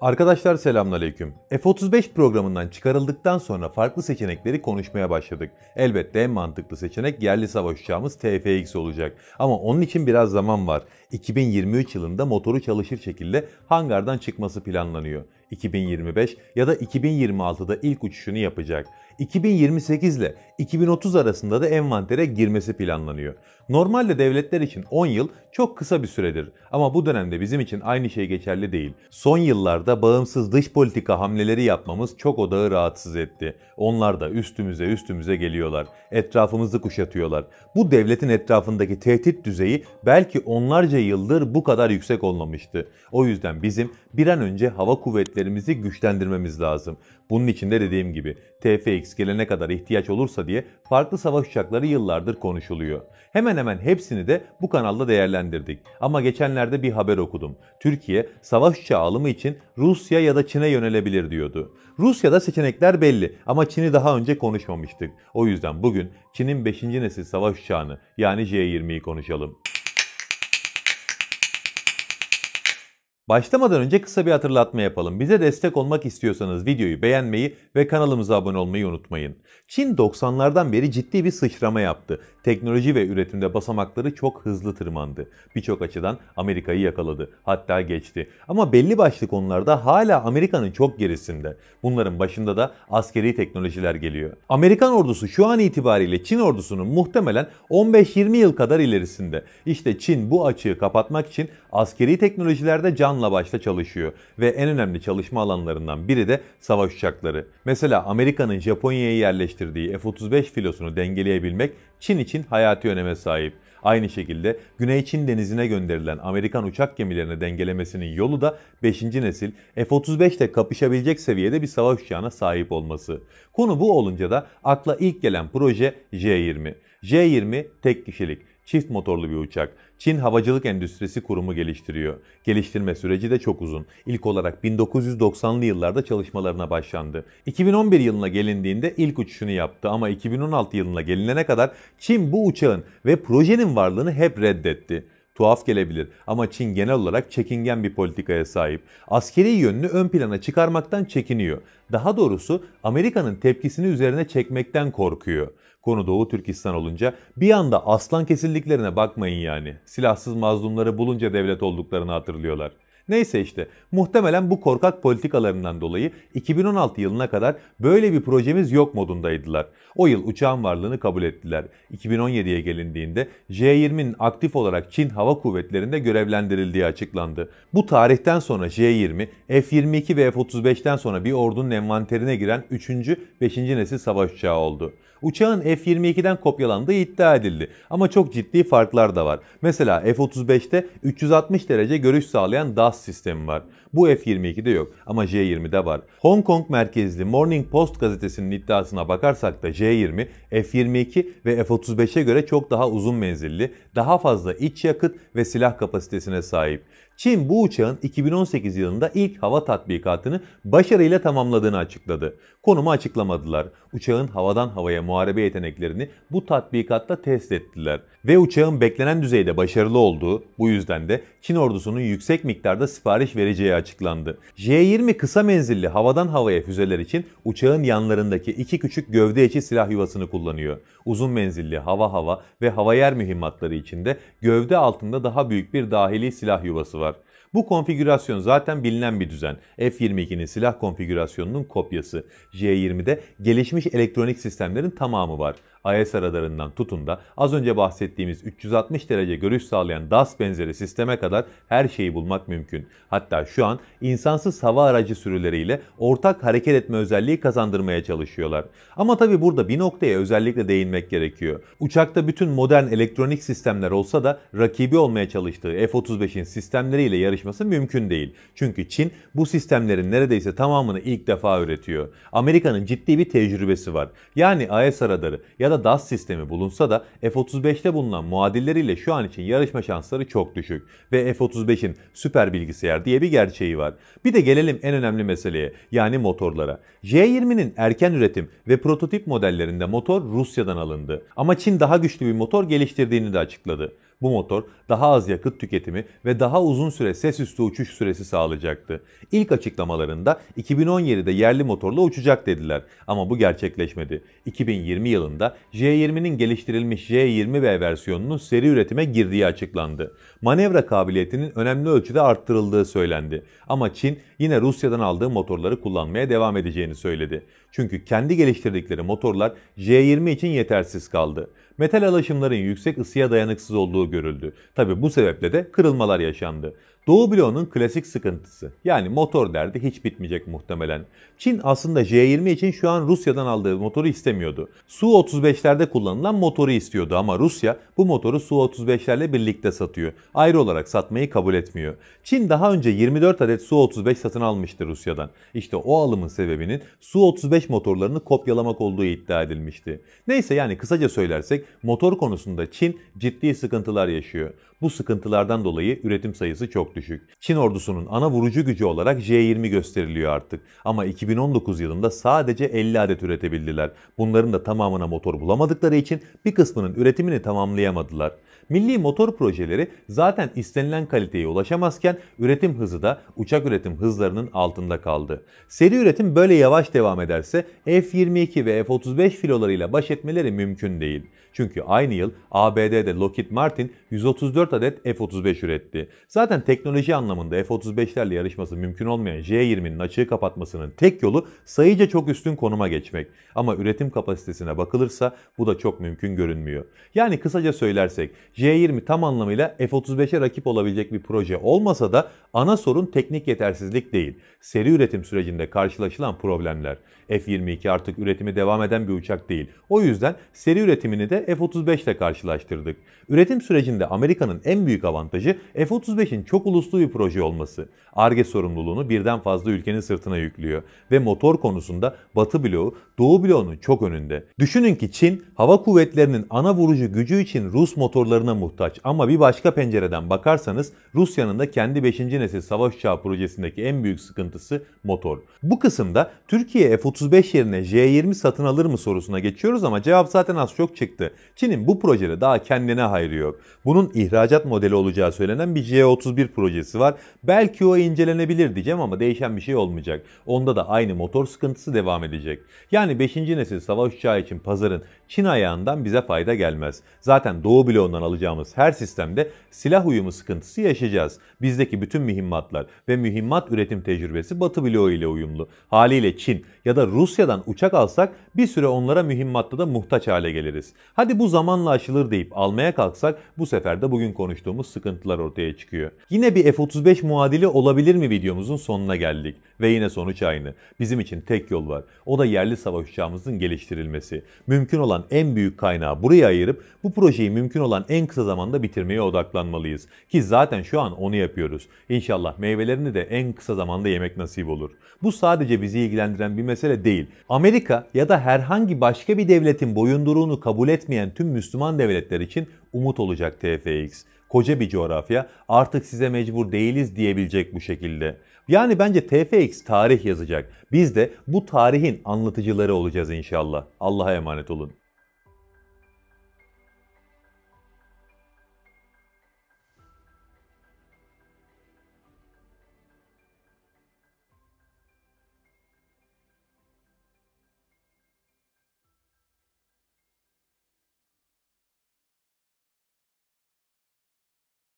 Arkadaşlar selamünaleyküm. F-35 programından çıkarıldıktan sonra farklı seçenekleri konuşmaya başladık. Elbette en mantıklı seçenek yerli savaş uçağımız TFX olacak. Ama onun için biraz zaman var. 2023 yılında motoru çalışır şekilde hangardan çıkması planlanıyor. 2025 ya da 2026'da ilk uçuşunu yapacak. 2028 ile 2030 arasında da envantere girmesi planlanıyor. Normalde devletler için 10 yıl çok kısa bir süredir ama bu dönemde bizim için aynı şey geçerli değil. Son yıllarda bağımsız dış politika hamleleri yapmamız çok odağı rahatsız etti. Onlar da üstümüze üstümüze geliyorlar. Etrafımızı kuşatıyorlar. Bu devletin etrafındaki tehdit düzeyi belki onlarca yıldır bu kadar yüksek olmamıştı. O yüzden bizim bir an önce hava kuvvetleri şirketlerimizi güçlendirmemiz lazım. Bunun için de dediğim gibi TFX gelene kadar ihtiyaç olursa diye farklı savaş uçakları yıllardır konuşuluyor. Hemen hemen hepsini de bu kanalda değerlendirdik. Ama geçenlerde bir haber okudum. Türkiye savaş uçağı alımı için Rusya ya da Çin'e yönelebilir diyordu. Rusya'da seçenekler belli ama Çin'i daha önce konuşmamıştık. O yüzden bugün Çin'in 5. nesil savaş uçağını yani J-20'yi konuşalım. Başlamadan önce kısa bir hatırlatma yapalım. Bize destek olmak istiyorsanız videoyu beğenmeyi ve kanalımıza abone olmayı unutmayın. Çin 90'lardan beri ciddi bir sıçrama yaptı. Teknoloji ve üretimde basamakları çok hızlı tırmandı. Birçok açıdan Amerika'yı yakaladı, hatta geçti. Ama belli başlı konularda hala Amerika'nın çok gerisinde. Bunların başında da askeri teknolojiler geliyor. Amerikan ordusu şu an itibariyle Çin ordusunun muhtemelen 15-20 yıl kadar ilerisinde. İşte Çin bu açığı kapatmak için askeri teknolojilerde can canla başla çalışıyor ve en önemli çalışma alanlarından biri de savaş uçakları. Mesela Amerika'nın Japonya'ya yerleştirdiği F-35 filosunu dengeleyebilmek Çin için hayati öneme sahip. Aynı şekilde Güney Çin denizine gönderilen Amerikan uçak gemilerini dengelemesinin yolu da 5. nesil F-35'te kapışabilecek seviyede bir savaş uçağına sahip olması. Konu bu olunca da akla ilk gelen proje J-20. J-20 tek kişilik çift motorlu bir uçak. Çin Havacılık Endüstrisi Kurumu geliştiriyor. Geliştirme süreci de çok uzun. İlk olarak 1990'lı yıllarda çalışmalarına başlandı. 2011 yılına gelindiğinde ilk uçuşunu yaptı ama 2016 yılına gelinene kadar Çin bu uçağın ve projenin varlığını hep reddetti tuhaf gelebilir ama Çin genel olarak çekingen bir politikaya sahip. Askeri yönünü ön plana çıkarmaktan çekiniyor. Daha doğrusu Amerika'nın tepkisini üzerine çekmekten korkuyor. Konu Doğu Türkistan olunca bir anda aslan kesilliklerine bakmayın yani. Silahsız mazlumları bulunca devlet olduklarını hatırlıyorlar. Neyse işte muhtemelen bu korkak politikalarından dolayı 2016 yılına kadar böyle bir projemiz yok modundaydılar. O yıl uçağın varlığını kabul ettiler. 2017'ye gelindiğinde J-20'nin aktif olarak Çin Hava Kuvvetleri'nde görevlendirildiği açıklandı. Bu tarihten sonra J-20, F-22 ve F-35'ten sonra bir ordunun envanterine giren 3. 5. nesil savaş uçağı oldu. Uçağın F-22'den kopyalandığı iddia edildi ama çok ciddi farklar da var. Mesela F-35'te 360 derece görüş sağlayan DAS sistemi var. Bu F-22'de yok ama J-20'de var. Hong Kong merkezli Morning Post gazetesinin iddiasına bakarsak da J-20, F-22 ve F-35'e göre çok daha uzun menzilli, daha fazla iç yakıt ve silah kapasitesine sahip. Çin bu uçağın 2018 yılında ilk hava tatbikatını başarıyla tamamladığını açıkladı. Konumu açıklamadılar. Uçağın havadan havaya muharebe yeteneklerini bu tatbikatta test ettiler. Ve uçağın beklenen düzeyde başarılı olduğu bu yüzden de Çin ordusunun yüksek miktarda sipariş vereceği açıklandı. J-20 kısa menzilli havadan havaya füzeler için uçağın yanlarındaki iki küçük gövde içi silah yuvasını kullanıyor. Uzun menzilli hava hava ve hava yer mühimmatları içinde gövde altında daha büyük bir dahili silah yuvası var. Bu konfigürasyon zaten bilinen bir düzen. F-22'nin silah konfigürasyonunun kopyası. J-20'de gelişmiş elektronik sistemlerin tamamı var. IS e radarından tutun da az önce bahsettiğimiz 360 derece görüş sağlayan DAS benzeri sisteme kadar her şeyi bulmak mümkün. Hatta şu an insansız hava aracı sürüleriyle ortak hareket etme özelliği kazandırmaya çalışıyorlar. Ama tabi burada bir noktaya özellikle değinmek gerekiyor. Uçakta bütün modern elektronik sistemler olsa da rakibi olmaya çalıştığı F-35'in sistemleriyle yarışması mümkün değil. Çünkü Çin bu sistemlerin neredeyse tamamını ilk defa üretiyor. Amerika'nın ciddi bir tecrübesi var. Yani IS e radarı ya da DAS sistemi bulunsa da F-35'te bulunan muadilleriyle şu an için yarışma şansları çok düşük ve F-35'in süper bilgisayar diye bir gerçeği var. Bir de gelelim en önemli meseleye yani motorlara. J-20'nin erken üretim ve prototip modellerinde motor Rusya'dan alındı. Ama Çin daha güçlü bir motor geliştirdiğini de açıkladı. Bu motor daha az yakıt tüketimi ve daha uzun süre ses üstü uçuş süresi sağlayacaktı. İlk açıklamalarında 2017'de yerli motorla uçacak dediler ama bu gerçekleşmedi. 2020 yılında J20'nin geliştirilmiş J20B versiyonunun seri üretime girdiği açıklandı. Manevra kabiliyetinin önemli ölçüde arttırıldığı söylendi ama Çin yine Rusya'dan aldığı motorları kullanmaya devam edeceğini söyledi. Çünkü kendi geliştirdikleri motorlar J20 için yetersiz kaldı metal alaşımların yüksek ısıya dayanıksız olduğu görüldü. Tabi bu sebeple de kırılmalar yaşandı. Doğu bloğunun klasik sıkıntısı. Yani motor derdi hiç bitmeyecek muhtemelen. Çin aslında J20 için şu an Rusya'dan aldığı motoru istemiyordu. Su-35'lerde kullanılan motoru istiyordu ama Rusya bu motoru Su-35'lerle birlikte satıyor. Ayrı olarak satmayı kabul etmiyor. Çin daha önce 24 adet Su-35 satın almıştı Rusya'dan. İşte o alımın sebebinin Su-35 motorlarını kopyalamak olduğu iddia edilmişti. Neyse yani kısaca söylersek motor konusunda Çin ciddi sıkıntılar yaşıyor. Bu sıkıntılardan dolayı üretim sayısı çok düşük. Çin ordusunun ana vurucu gücü olarak J-20 gösteriliyor artık. Ama 2019 yılında sadece 50 adet üretebildiler. Bunların da tamamına motor bulamadıkları için bir kısmının üretimini tamamlayamadılar. Milli motor projeleri zaten istenilen kaliteye ulaşamazken üretim hızı da uçak üretim hızlarının altında kaldı. Seri üretim böyle yavaş devam ederse F-22 ve F-35 filolarıyla baş etmeleri mümkün değil. Çünkü aynı yıl ABD'de Lockheed Martin 134 adet F-35 üretti. Zaten teknoloji anlamında F-35'lerle yarışması mümkün olmayan J-20'nin açığı kapatmasının tek yolu sayıca çok üstün konuma geçmek. Ama üretim kapasitesine bakılırsa bu da çok mümkün görünmüyor. Yani kısaca söylersek J-20 tam anlamıyla F-35'e rakip olabilecek bir proje olmasa da ana sorun teknik yetersizlik değil. Seri üretim sürecinde karşılaşılan problemler. F-22 artık üretimi devam eden bir uçak değil. O yüzden seri üretimini de F-35 ile karşılaştırdık. Üretim sürecinde Amerika'nın en büyük avantajı F-35'in çok uluslu bir proje olması. ARGE sorumluluğunu birden fazla ülkenin sırtına yüklüyor ve motor konusunda Batı bloğu Doğu bloğunun çok önünde. Düşünün ki Çin hava kuvvetlerinin ana vurucu gücü için Rus motorlarına muhtaç ama bir başka pencereden bakarsanız Rusya'nın da kendi 5. nesil savaş uçağı projesindeki en büyük sıkıntısı motor. Bu kısımda Türkiye F-35 yerine J-20 satın alır mı sorusuna geçiyoruz ama cevap zaten az çok çıktı. Çin'in bu projede daha kendine hayrı yok. Bunun ihracat modeli olacağı söylenen bir J-31 projesi var. Belki o incelenebilir diyeceğim ama değişen bir şey olmayacak. Onda da aynı motor sıkıntısı devam edecek. Yani 5. nesil savaş uçağı için pazarın Çin ayağından bize fayda gelmez. Zaten Doğu bloğundan alacağımız her sistemde silah uyumu sıkıntısı yaşayacağız. Bizdeki bütün mühimmatlar ve mühimmat üretim tecrübesi Batı bloğu ile uyumlu. Haliyle Çin ya da Rusya'dan uçak alsak bir süre onlara mühimmatta da muhtaç hale geliriz. Hadi bu zamanla aşılır deyip almaya kalksak bu sefer de bugün konuştuğumuz sıkıntılar ortaya çıkıyor. Yine bir F-35 muadili olabilir mi videomuzun sonuna geldik. Ve yine sonuç aynı. Bizim için tek yol var. O da yerli savaş uçağımızın geliştirilmesi. Mümkün olan en büyük kaynağı buraya ayırıp bu projeyi mümkün olan en kısa zamanda bitirmeye odaklanmalıyız. Ki zaten şu an onu yapıyoruz. İnşallah meyvelerini de en kısa zamanda yemek nasip olur. Bu sadece bizi ilgilendiren bir mesele değil. Amerika ya da herhangi başka bir devletin boyunduruğunu kabul etmeyen tüm Müslüman devletler için umut olacak TFX. Koca bir coğrafya artık size mecbur değiliz diyebilecek bu şekilde. Yani bence TFX tarih yazacak. Biz de bu tarihin anlatıcıları olacağız inşallah. Allah'a emanet olun.